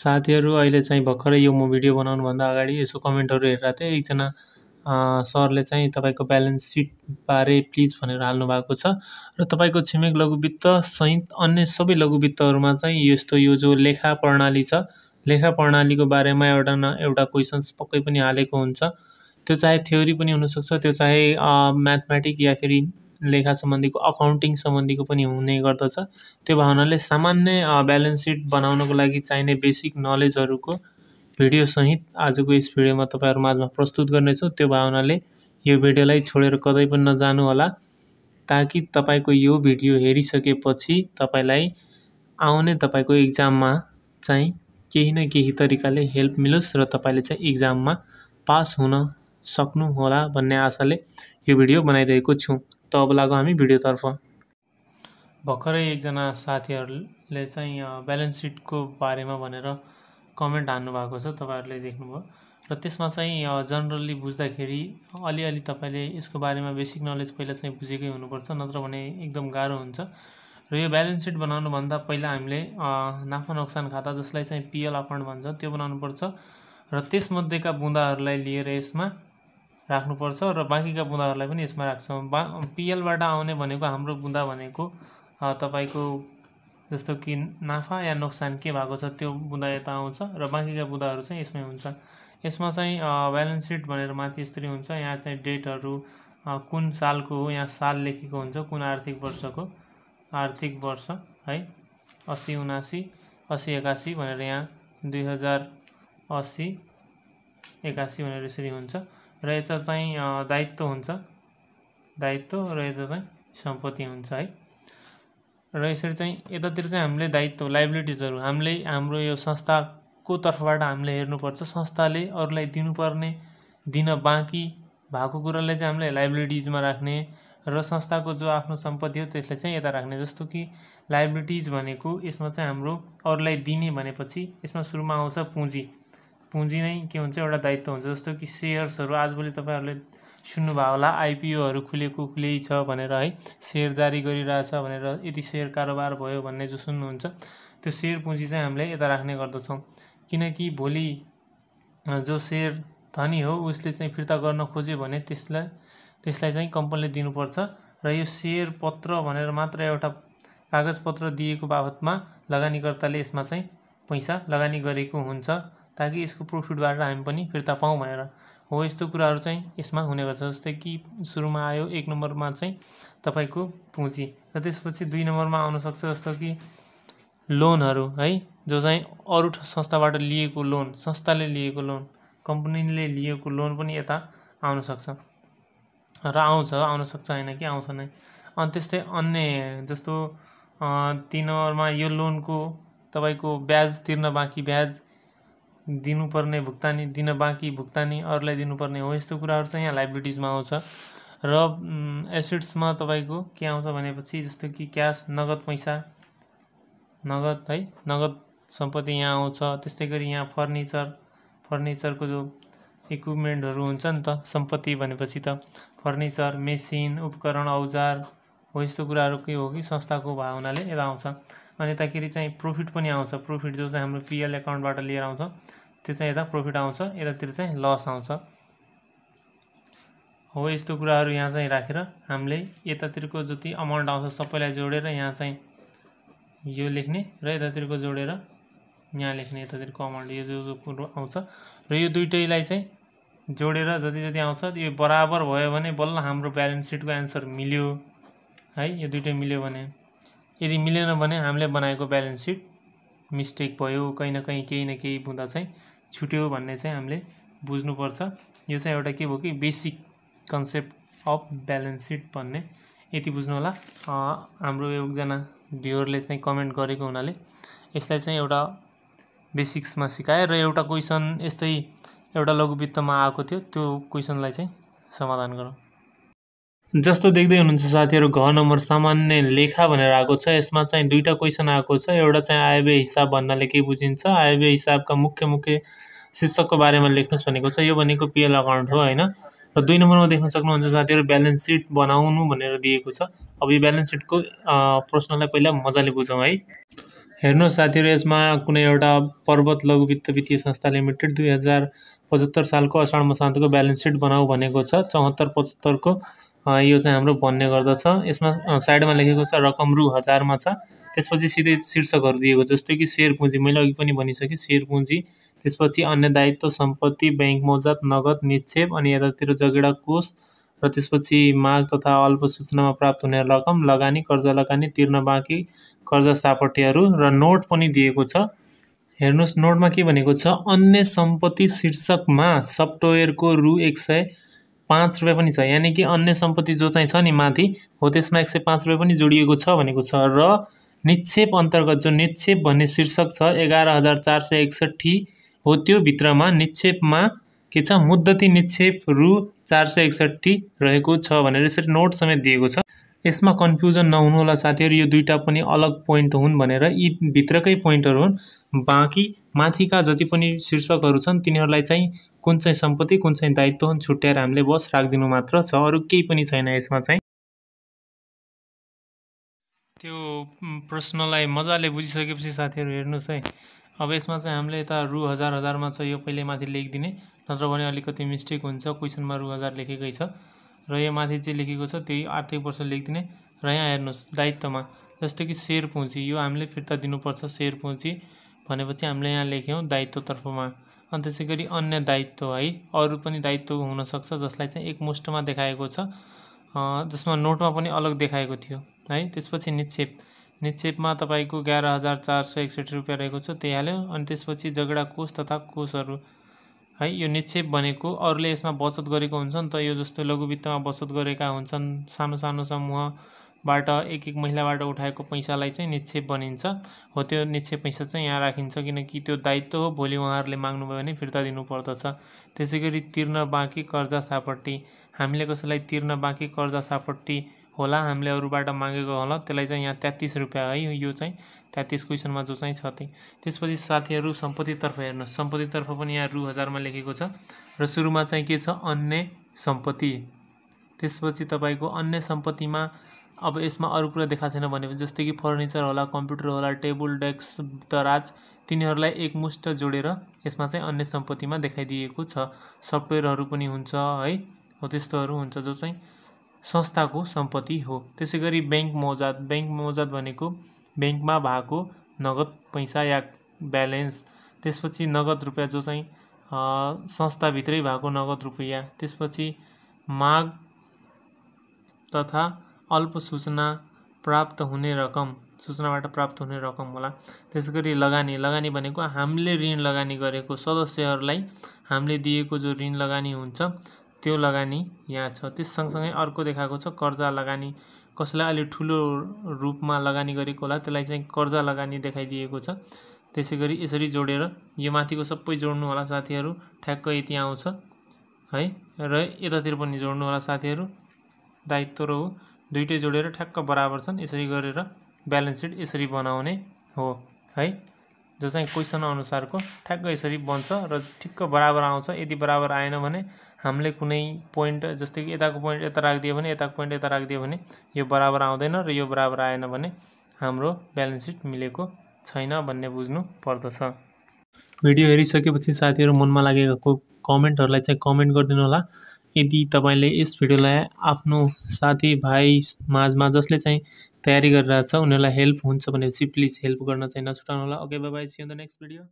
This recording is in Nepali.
साथीहरू अहिले चाहिँ भर्खरै यो म भिडियो बनाउनुभन्दा अगाडि यसो कमेन्टहरू हेरेर थिएँ एकजना सरले चाहिँ तपाईँको ब्यालेन्स बारे प्लिज भनेर हाल्नु भएको छ र तपाईँको छिमेक लघुवित्त सहित अन्य सबै लघुवित्तहरूमा चाहिँ यस्तो यो जो लेखा प्रणाली छ लेखा प्रणालीको बारेमा एउटा न एउटा क्वेसन्स पक्कै पनि हालेको हुन्छ त्यो चाहे थ्योरी पनि हुनसक्छ त्यो चाहे म्याथमेटिक या फेरि लेखा सम्बन्धीको अकाउन्टिङ सम्बन्धीको पनि हुने गर्दछ त्यो भावनाले सामान्य ब्यालेन्स सिट बनाउनको लागि चाहिने बेसिक नलेजहरूको भिडियोसहित आजको यस भिडियोमा तपाईँहरू माझमा प्रस्तुत गर्नेछु त्यो भावनाले यो भिडियोलाई छोडेर कतै पनि नजानु होला ताकि तपाईँको यो भिडियो हेरिसकेपछि तपाईँलाई आउने तपाईँको इक्जाममा चाहिँ केही न केही तरिकाले हेल्प मिलोस् र तपाईँले चाहिँ इक्जाममा पास हुन सक्नुहोला भन्ने आशाले यो भिडियो बनाइरहेको छु त अब लाग्यो हामी भिडियोतर्फ भर्खरै एकजना साथीहरूले चाहिँ ब्यालेन्स सिटको बारेमा भनेर कमेन्ट हान्नु भएको छ तपाईँहरूले देख्नुभयो र त्यसमा चाहिँ जनरली बुझ्दाखेरि अलिअलि तपाईँले यसको बारेमा बेसिक नलेज पहिला चाहिँ बुझेकै हुनुपर्छ नत्र भने एकदम गाह्रो हुन्छ र यो ब्यालेन्स सिट बनाउनुभन्दा पहिला हामीले नाफा नोक्सान खाता जसलाई चाहिँ पिएल अकाउन्ट भन्छ त्यो बनाउनुपर्छ र त्यसमध्येका बुँदाहरूलाई लिएर यसमा राख्नुपर्छ र बाँकीका बुँदाहरूलाई पनि यसमा राख्छौँ बा पिएलबाट आउने भनेको हाम्रो बुँदा भनेको तपाईँको जस्तो कि नाफा या नोक्सान के भएको छ त्यो बुँदा यता आउँछ र बाँकीका बुँदाहरू चाहिँ यसमै हुन्छ यसमा चाहिँ ब्यालेन्स सिट भनेर माथि यस्तरी हुन्छ यहाँ चाहिँ डेटहरू कुन सालको हो यहाँ साल लेखेको हुन्छ कुन आर्थिक वर्षको आर्थिक वर्ष है असी उनासी असी एकासी भनेर यहाँ दुई हजार असी एकासी भनेर यसरी हुन्छ र यता चाहिँ दायित्व हुन्छ दायित्व र यता चाहिँ सम्पत्ति हुन्छ है र यसरी चाहिँ यतातिर चाहिँ हामीले दायित्व लाइबिलिटिजहरू हामीले हाम्रो यो संस्थाको तर्फबाट हामीले हेर्नुपर्छ संस्थाले अरूलाई दिनुपर्ने दिन बाँकी भएको कुरालाई चाहिँ हामीले लाइबिलिटिजमा राख्ने र संस्थाको जो आफ्नो सम्पत्ति हो त्यसलाई चाहिँ यता राख्ने जस्तो कि लाइबिलिटिज भनेको यसमा चाहिँ हाम्रो अरूलाई दिने भनेपछि यसमा सुरुमा आउँछ पुँजी पुँजी नै के हुन्छ एउटा दायित्व हुन्छ जस्तो कि सेयर्सहरू आजभोलि तपाईँहरूले सुन्नुभयो होला आइपिओहरू खुलेको खुलै छ भनेर है सेयर जारी गरिरहेछ भनेर यति सेयर कारोबार भयो भन्ने जो सुन्नुहुन्छ त्यो सेयर पुँजी चाहिँ हामीले यता राख्ने गर्दछौँ किनकि भोलि जो सेयर धनी हो उसले चाहिँ फिर्ता गर्न खोज्यो भने त्यसलाई त्यसलाई चाहिँ कम्पनीले दिनुपर्छ र यो सेयर पत्र भनेर मात्र एउटा कागजपत्र दिएको बाबतमा लगानीकर्ताले यसमा चाहिँ पैसा लगानी गरेको हुन्छ ताकि यसको प्रोफिटबाट हामी पनि फिर्ता पाऊँ भनेर हो यस्तो कुराहरू चाहिँ यसमा हुने गर्छ जस्तै कि सुरुमा आयो एक नम्बरमा चाहिँ तपाईँको पुँजी र त्यसपछि दुई नम्बरमा आउनसक्छ जस्तो कि लोनहरू है जो चाहिँ अरू संस्थाबाट लिएको लोन संस्थाले लिएको लोन कम्पनीले लिएको लोन पनि यता आउनसक्छ र आउँछ आउनसक्छ होइन कि आउँछ नै अनि त्यस्तै अन्य जस्तो तिन नम्बरमा यो लोनको तपाईँको ब्याज तिर्न बाँकी ब्याज दिनुपर्ने भुक्तानी दिन बाँकी भुक्तानी अरूलाई दिनुपर्ने हो यस्तो कुराहरू चाहिँ यहाँ लाइब्रेटिजमा आउँछ र एसेट्समा तपाईँको के आउँछ भनेपछि जस्तो कि क्यास नगद पैसा नगद है नगद सम्पत्ति यहाँ आउँछ त्यस्तै गरी यहाँ फर्निचर फर्निचरको जो इक्विपमेन्टहरू हुन्छ नि त सम्पत्ति भनेपछि त फर्निचर मेसिन उपकरण औजार हो यस्तो कुराहरू के हो कि संस्थाको भए हुनाले यता आउँछ अनि यताखेरि चाहिँ प्रफिट पनि आउँछ प्रफिट जो चाहिँ हाम्रो पिएल एकाउन्टबाट लिएर आउँछ त्यो चाहिँ यता प्रफिट आउँछ यतातिर चाहिँ लस आउँछ हो यस्तो कुराहरू यहाँ चाहिँ राखेर हामीले यतातिरको जति अमाउन्ट आउँछ सबैलाई जोडेर यहाँ चाहिँ यो लेख्ने र यतातिरको जोडेर यहाँ लेख्ने यतातिरको अमाउन्ट यो जो जो कुरो आउँछ र यो दुइटैलाई चाहिँ जोडेर जति जति आउँछ यो बराबर भयो भने बल्ल हाम्रो ब्यालेन्स सिटको एन्सर मिल्यो है यो दुइटै मिल्यो भने यदि मिलेन भने हामीले बनाएको ब्यालेन्स सिट मिस्टेक भयो कहीँ न कहीँ केही न केही हुँदा चाहिँ छुट्यो भन्ने चाहिँ हामीले बुझ्नुपर्छ यो चाहिँ एउटा के भयो कि basic concept of balance sheet भन्ने यति बुझ्नु होला हाम्रो एकजना भ्युवरले चाहिँ कमेन्ट गरेको हुनाले यसलाई चाहिँ एउटा बेसिक्समा सिकायो र एउटा क्वेसन यस्तै एउटा लघुवित्तमा आएको थियो त्यो क्वेसनलाई चाहिँ समाधान गरौँ जस्तो देख्दै हुनुहुन्छ साथीहरू घ नम्बर सामान्य लेखा भनेर आएको छ यसमा चाहिँ दुईवटा क्वेसन आएको छ एउटा चाहिँ आयव्य हिसाब भन्नाले के बुझिन्छ आयव्य हिसाबका मुख्य मुख्य शीर्षकको बारेमा लेख्नुहोस् भनेको छ यो भनेको पिएल अकाउन्ट हो होइन र दुई नम्बरमा देख्न सक्नुहुन्छ साथीहरू ब्यालेन्स सिट बनाउनु भनेर दिएको छ अब यो ब्यालेन्स सिटको प्रश्नलाई पहिला मजाले बुझौँ है हेर्नुहोस् साथीहरू यसमा कुनै एउटा पर्वत लघु वित्त वित्तीय संस्था लिमिटेड दुई हजार पचहत्तर सालको असाढ मसान्तको ब्यालेन्स सिट बनाऊ भनेको छ चौहत्तर पचहत्तरको यो चाहिँ हाम्रो भन्ने गर्दछ यसमा साइडमा लेखेको छ रकम रु हजारमा छ त्यसपछि सिधै शीर्षकहरू दिएको जस्तै कि सेयर पुँजी मैले अघि पनि भनिसकेँ सेयर पुँजी त्यसपछि अन्य दायित्व सम्पत्ति ब्याङ्क मौजात नगद निक्षेप अनि यतातिर जगेडा कोष र त्यसपछि माग तथा अल्प सूचनामा प्राप्त हुने रकम लगानी कर्जा लगानी तिर्न बाँकी कर्जा सापट्टिहरू र नोट पनि दिएको छ हेर्नुहोस् नोटमा के भनेको छ अन्य सम्पत्ति शीर्षकमा सफ्टवेयरको रु एक सय पाँच रुपियाँ पनि छ यानि कि अन्य सम्पत्ति जो चाहिँ छ नि माथि हो त्यसमा एक सय पाँच रुपियाँ पनि जोडिएको छ भनेको छ र निक्षेप अन्तर्गत जो निक्षेप भन्ने शीर्षक छ एघार हजार चार सय एकसट्ठी हो त्यो भित्रमा निक्षेपमा के छ मुद्दती निक्षेप रु चार सय एकसट्ठी रहेको छ भनेर यसरी नोट समेत दिएको छ यसमा कन्फ्युजन नहुनु होला साथीहरू यो दुईवटा पनि अलग पोइन्ट हुन् भनेर यी भित्रकै पोइन्टहरू हुन् बाँकी माथिका जति पनि शीर्षकहरू छन् तिनीहरूलाई चाहिँ कुन चाहिँ सम्पत्ति कुन चाहिँ दायित्व हुन् छुट्याएर हामीले बस राखिदिनु मात्र छ अरू केही पनि छैन यसमा चाहिँ त्यो प्रश्नलाई मजाले बुझिसकेपछि साथीहरू हेर्नुहोस् है अब यसमा चाहिँ हामीले यता रु हजार हजारमा छ यो पहिले माथि लेखिदिने नत्र भने अलिकति मिस्टेक हुन्छ क्वेसनमा रु हजार लेखेकै छ र यो माथि चाहिँ लेखेको छ त्यही आर्थिक वर्ष लेखिदिने र यहाँ हेर्नुहोस् दायित्वमा जस्तो कि सेयर पुँजी यो हामीले फिर्ता दिनुपर्छ सेयर पुँजी भनेपछि हामीले यहाँ लेख्यौँ दायित्वतर्फमा अनि त्यसै गरी अन्य दायित्व है अरू पनि दायित्व हुनसक्छ जसलाई चाहिँ एक मुष्टमा देखाएको छ जसमा नोटमा पनि अलग देखाएको थियो है त्यसपछि निक्षेप निक्षेपमा तपाईँको एघार हजार चार सय एकसठी रुपियाँ रहेको छ त्यही हाल्यो अनि त्यसपछि झगडा कोष तथा कोषहरू है यो निक्षेप भनेको अरूले यसमा बचत गरेको हुन्छन् त यो जस्तो लघुवित्तमा बचत गरेका हुन्छन् सानो सानो समूहबाट एक एक महिलाबाट उठाएको पैसालाई चाहिँ निक्षेप भनिन्छ हो त्यो निक्षेप पैसा चाहिँ यहाँ राखिन्छ किनकि त्यो दायित्व हो भोलि उहाँहरूले माग्नुभयो भने फिर्ता दिनुपर्दछ त्यसै गरी तिर्न बाँकी कर्जा सापट्टि हामीले कसैलाई तिर्न बाँकी कर्जा सापट्टि होला हामीले अरूबाट मागेको होला त्यसलाई चाहिँ यहाँ तेत्तिस रुपियाँ है यो चाहिँ तेत्तिस क्वेसनमा जो चाहिँ छ त्यही त्यसपछि साथीहरू सम्पत्तितर्फ हेर्नुहोस् सम्पत्तितर्फ पनि यहाँ रु हजारमा लेखेको छ र सुरुमा चाहिँ के छ अन्य सम्पत्ति त्यसपछि तपाईँको अन्य सम्पत्तिमा अब यसमा अरू कुरा देखाएको छैन भने जस्तै कि फर्निचर होला कम्प्युटर होला टेबल डेस्क दराज तिनीहरूलाई एकमुष्ट जोडेर यसमा चाहिँ अन्य सम्पत्तिमा देखाइदिएको छ सफ्टवेयरहरू पनि हुन्छ है हो त्यस्तोहरू हुन्छ जो चाहिँ संस्थाको सम्पत्ति हो त्यसै गरी ब्याङ्क मौजात ब्याङ्क मौजात भनेको ब्याङ्कमा भएको नगद पैसा या ब्यालेन्स त्यसपछि नगद रुपियाँ जो चाहिँ संस्थाभित्रै भएको नगद रुपियाँ त्यसपछि माग तथा अल्प सूचना प्राप्त हुने रकम सूचनाबाट प्राप्त हुने रकम होला त्यसै गरी लगानी लगानी भनेको हामीले ऋण लगानी गरेको सदस्यहरूलाई हामीले दिएको जो ऋण लगानी हुन्छ त्यो लगानी यहाँ छ त्यस सँगसँगै अर्को देखाएको छ कर्जा लगानी कसैलाई अलि ठुलो रूपमा लगानी गरेको होला त्यसलाई चाहिँ कर्जा लगानी देखाइदिएको छ त्यसै गरी यसरी जोडेर यो माथिको सबै जोड्नु होला साथीहरू ठ्याक्क यति आउँछ है र यतातिर पनि जोड्नु होला साथीहरू दायित्व र हो दुइटै जोडेर ठ्याक्क बराबर छन् यसरी गरेर ब्यालेन्स सिट यसरी बनाउने हो है जो चाहिँ क्वेसन अनुसारको ठ्याक्क यसरी बन्छ र ठिक्क बराबर आउँछ यदि बराबर आएन भने हामीले कुनै पोइन्ट जस्तै कि यताको पोइन्ट यता राखिदियो भने यताको पोइन्ट यता राखिदियो भने यो बराबर आउँदैन र यो बराबर आएन भने हाम्रो ब्यालेन्स सिट मिलेको छैन भन्ने बुझ्नु पर्दछ भिडियो हेरिसकेपछि साथीहरू मनमा लागेको कमेन्टहरूलाई चाहिँ कमेन्ट गरिदिनु होला यदि तपाईँले यस भिडियोलाई आफ्नो साथीभाइ माझमा जसले चाहिँ तयारी गरिरहेछ उनीहरूलाई हेल्प हुन्छ भनेपछि प्लिज हेल्प गर्न चाहिँ नछुटाउनु होला okay bye see the next video